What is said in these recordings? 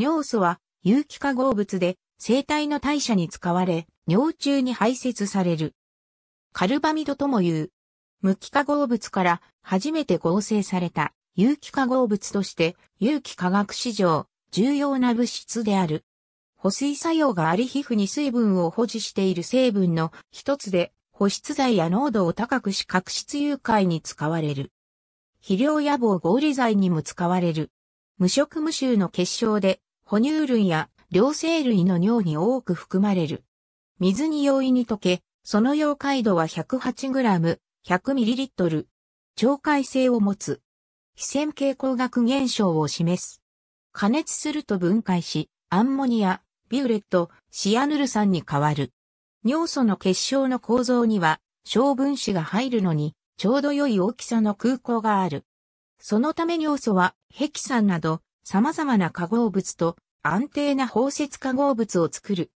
尿素は有機化合物で生体の代謝に使われ、尿中に排泄される。カルバミドとも言う。無機化合物から初めて合成された有機化合物として有機化学史上重要な物質である。保水作用があり皮膚に水分を保持している成分の一つで保湿剤や濃度を高くし角質誘拐に使われる。肥料野望合理剤にも使われる。無色無臭の結晶で哺乳類や両生類の尿に多く含まれる。水に容易に溶け、その溶解度は 108g、100ml。超解性を持つ。非線形光学現象を示す。加熱すると分解し、アンモニア、ビューレット、シアヌル酸に変わる。尿素の結晶の構造には、小分子が入るのに、ちょうど良い大きさの空港がある。そのため尿素は、ヘキ酸など、様々な化合物と安定な包摂化合物を作る。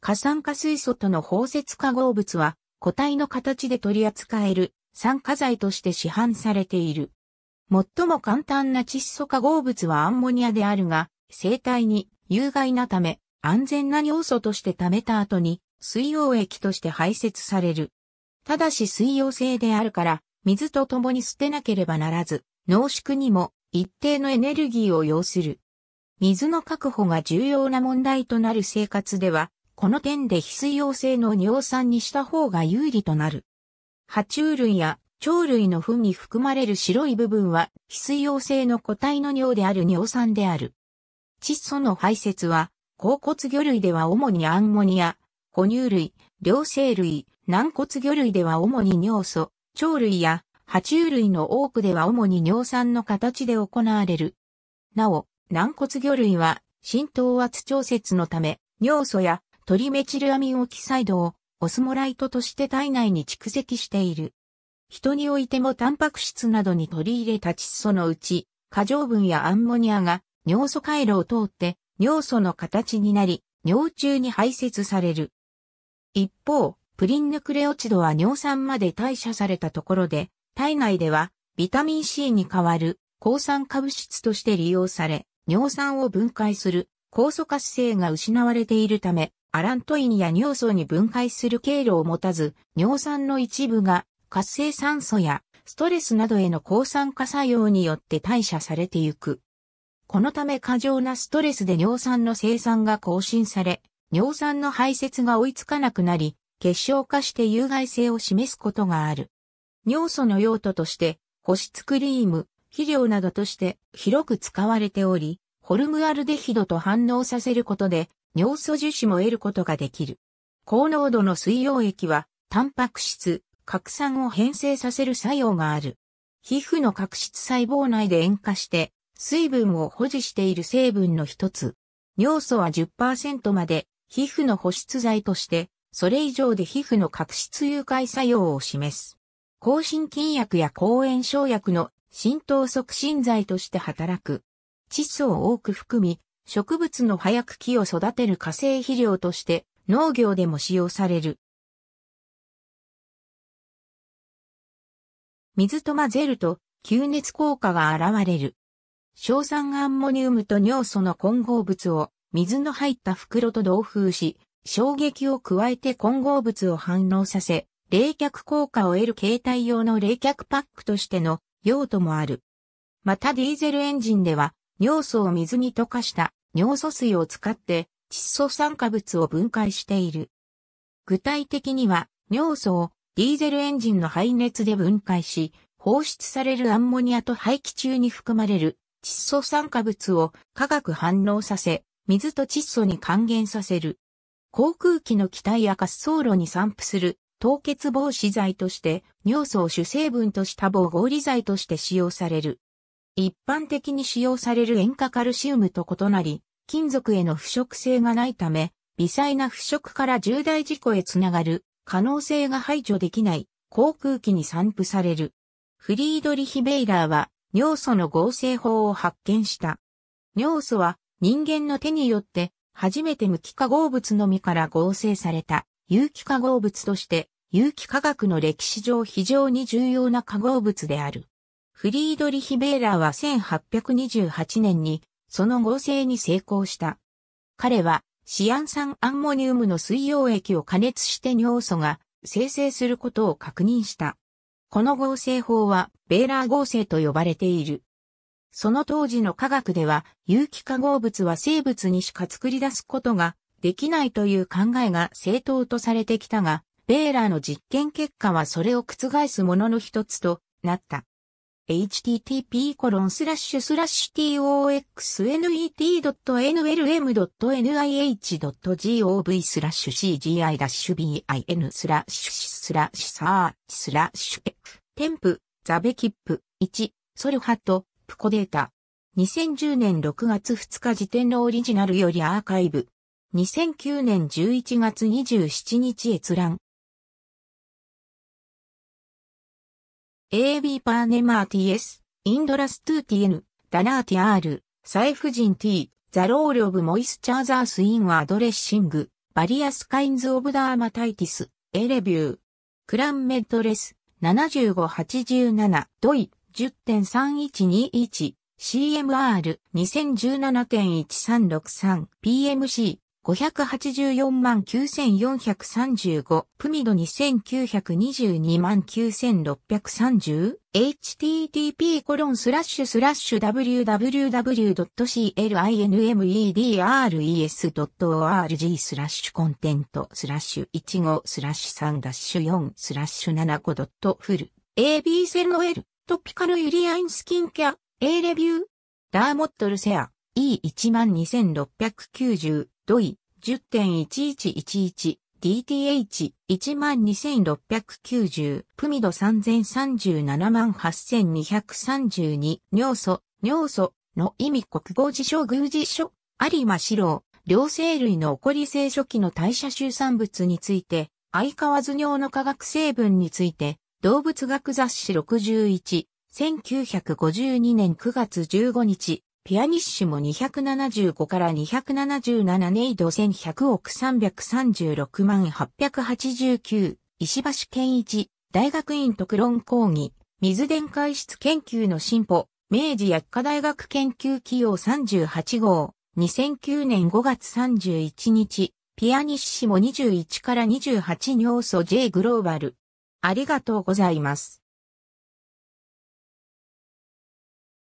過酸化水素との包摂化合物は固体の形で取り扱える酸化剤として市販されている。最も簡単な窒素化合物はアンモニアであるが、生体に有害なため安全な尿素として溜めた後に水溶液として排泄される。ただし水溶性であるから水と共に捨てなければならず、濃縮にも一定のエネルギーを要する。水の確保が重要な問題となる生活では、この点で非水溶性の尿酸にした方が有利となる。爬虫類や鳥類の糞に含まれる白い部分は、非水溶性の個体の尿である尿酸である。窒素の排泄は、甲骨魚類では主にアンモニア、哺乳類、両生類、軟骨魚類では主に尿素、鳥類や爬虫類の多くでは主に尿酸の形で行われる。なお、軟骨魚類は浸透圧調節のため、尿素やトリメチルアミンオキサイドをオスモライトとして体内に蓄積している。人においてもタンパク質などに取り入れた窒素のうち、過剰分やアンモニアが尿素回路を通って尿素の形になり、尿中に排泄される。一方、プリンヌクレオチドは尿酸まで代謝されたところで、体内ではビタミン C に代わる抗酸化物質として利用され、尿酸を分解する酵素活性が失われているため、アラントインや尿素に分解する経路を持たず、尿酸の一部が活性酸素やストレスなどへの抗酸化作用によって代謝されてゆく。このため過剰なストレスで尿酸の生産が更新され、尿酸の排泄が追いつかなくなり、結晶化して有害性を示すことがある。尿素の用途として、保湿クリーム、肥料などとして広く使われており、ホルムアルデヒドと反応させることで、尿素樹脂も得ることができる。高濃度の水溶液は、タンパク質、核酸を変成させる作用がある。皮膚の角質細胞内で塩化して、水分を保持している成分の一つ。尿素は10%まで皮膚の保湿剤として、それ以上で皮膚の角質誘拐作用を示す。抗心菌薬や抗炎症薬の浸透促進剤として働く。窒素を多く含み、植物の葉や茎を育てる化成肥料として農業でも使用される。水と混ぜると吸熱効果が現れる。硝酸アンモニウムと尿素の混合物を水の入った袋と同封し、衝撃を加えて混合物を反応させ、冷却効果を得る携帯用の冷却パックとしての用途もある。またディーゼルエンジンでは尿素を水に溶かした尿素水を使って窒素酸化物を分解している。具体的には尿素をディーゼルエンジンの排熱で分解し、放出されるアンモニアと排気中に含まれる窒素酸化物を化学反応させ、水と窒素に還元させる。航空機の機体や滑走路に散布する凍結防止剤として、尿素を主成分とした防合理剤として使用される。一般的に使用される塩化カルシウムと異なり、金属への腐食性がないため、微細な腐食から重大事故へつながる可能性が排除できない航空機に散布される。フリードリヒ・ベイラーは尿素の合成法を発見した。尿素は人間の手によって初めて無機化合物のみから合成された有機化合物として有機化学の歴史上非常に重要な化合物である。フリードリヒ・ベーラーは1828年にその合成に成功した。彼はシアン酸アンモニウムの水溶液を加熱して尿素が生成することを確認した。この合成法はベーラー合成と呼ばれている。その当時の科学では有機化合物は生物にしか作り出すことができないという考えが正当とされてきたが、ベーラーの実験結果はそれを覆すものの一つとなった。http://toxnet.nlm.nih.gov スラッシュ cgi-bin スラッシュスラッシュサースラッシュ f 添付ザベキップ1ソルハトプコデータ2010年6月2日時点のオリジナルよりアーカイブ2009年11月27日閲覧 AB パーネマー TS、インドラストゥーティエヌ、ダナーティアール、サイフジン T、ザローリョブモイスチャーザースインワードレッシング、バリアスカインズオブダーマタイティス、エレビュー、クランメッドレス、7587、ドイ、10.3121、CMR2017.1363PMC 584万9435、プミド2922万 9630? http コロンスラッシュスラッシュ www.clinmedres.org スラッシュコンテントスラッシュ15スラッシュ3ダッシュ4スラッシュ75ドットフル AB セルノエルトピカルユリアインスキンケア A レビューダーモットルセア E12690 ドイ 10.1111DTH12690 プミド3037 8232尿素尿素の意味国語辞書偶辞書有馬四郎両生類の起こり生初期の代謝集産物について相変わず尿の化学成分について動物学雑誌61 1952年9月15日、ピアニッシモ275から277ネイド1100億336万889石橋健一大学院特論講義水電解質研究の進歩明治薬科大学研究企業38号2009年5月31日ピアニッシモ21から28尿素 J グローバルありがとうございます。